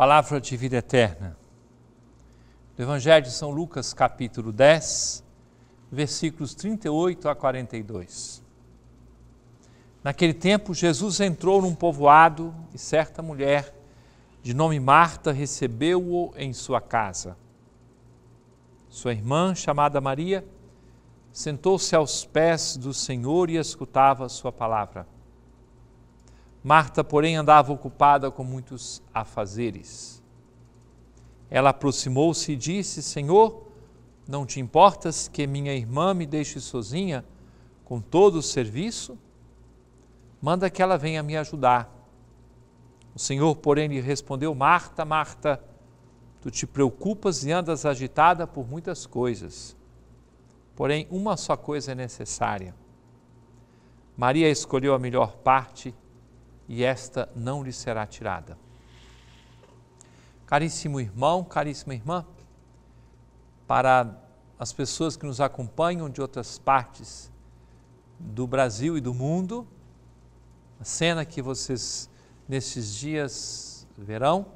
Palavra de vida eterna. Do Evangelho de São Lucas, capítulo 10, versículos 38 a 42. Naquele tempo, Jesus entrou num povoado e certa mulher, de nome Marta, recebeu-o em sua casa. Sua irmã, chamada Maria, sentou-se aos pés do Senhor e escutava sua palavra. Marta, porém, andava ocupada com muitos afazeres. Ela aproximou-se e disse: Senhor, não te importas que minha irmã me deixe sozinha com todo o serviço? Manda que ela venha me ajudar. O Senhor, porém, lhe respondeu: Marta, Marta, tu te preocupas e andas agitada por muitas coisas. Porém, uma só coisa é necessária. Maria escolheu a melhor parte e esta não lhe será tirada. Caríssimo irmão, caríssima irmã, para as pessoas que nos acompanham de outras partes do Brasil e do mundo, a cena que vocês nesses dias verão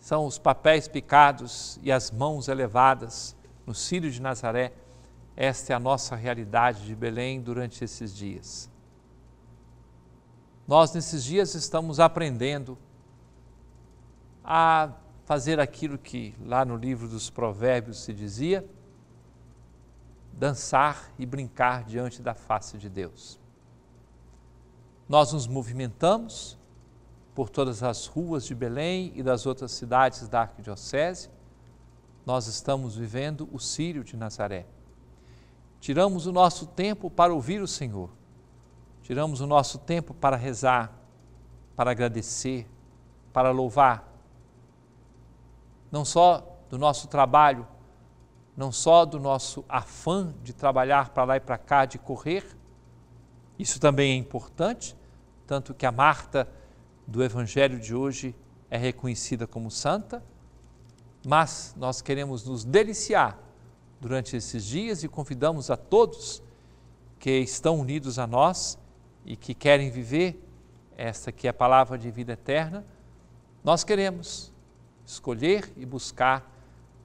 são os papéis picados e as mãos elevadas no Círio de Nazaré. Esta é a nossa realidade de Belém durante esses dias. Nós, nesses dias, estamos aprendendo a fazer aquilo que lá no livro dos Provérbios se dizia: dançar e brincar diante da face de Deus. Nós nos movimentamos por todas as ruas de Belém e das outras cidades da Arquidiocese. Nós estamos vivendo o Sírio de Nazaré. Tiramos o nosso tempo para ouvir o Senhor tiramos o nosso tempo para rezar, para agradecer, para louvar. Não só do nosso trabalho, não só do nosso afã de trabalhar para lá e para cá, de correr, isso também é importante, tanto que a Marta do Evangelho de hoje é reconhecida como santa, mas nós queremos nos deliciar durante esses dias e convidamos a todos que estão unidos a nós e que querem viver esta que é a palavra de vida eterna, nós queremos escolher e buscar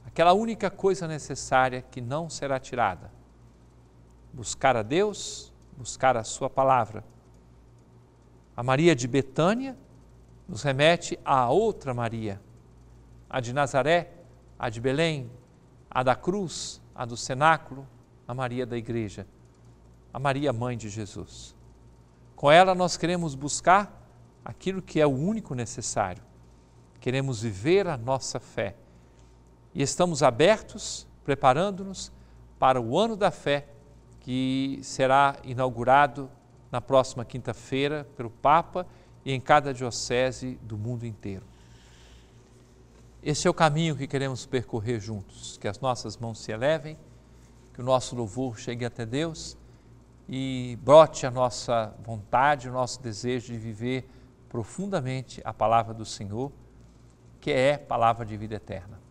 aquela única coisa necessária que não será tirada. Buscar a Deus, buscar a Sua palavra. A Maria de Betânia nos remete à outra Maria, a de Nazaré, a de Belém, a da cruz, a do cenáculo, a Maria da igreja, a Maria mãe de Jesus. Com ela nós queremos buscar aquilo que é o único necessário. Queremos viver a nossa fé. E estamos abertos, preparando-nos para o ano da fé, que será inaugurado na próxima quinta-feira pelo Papa e em cada diocese do mundo inteiro. Esse é o caminho que queremos percorrer juntos, que as nossas mãos se elevem, que o nosso louvor chegue até Deus e brote a nossa vontade, o nosso desejo de viver profundamente a palavra do Senhor, que é palavra de vida eterna.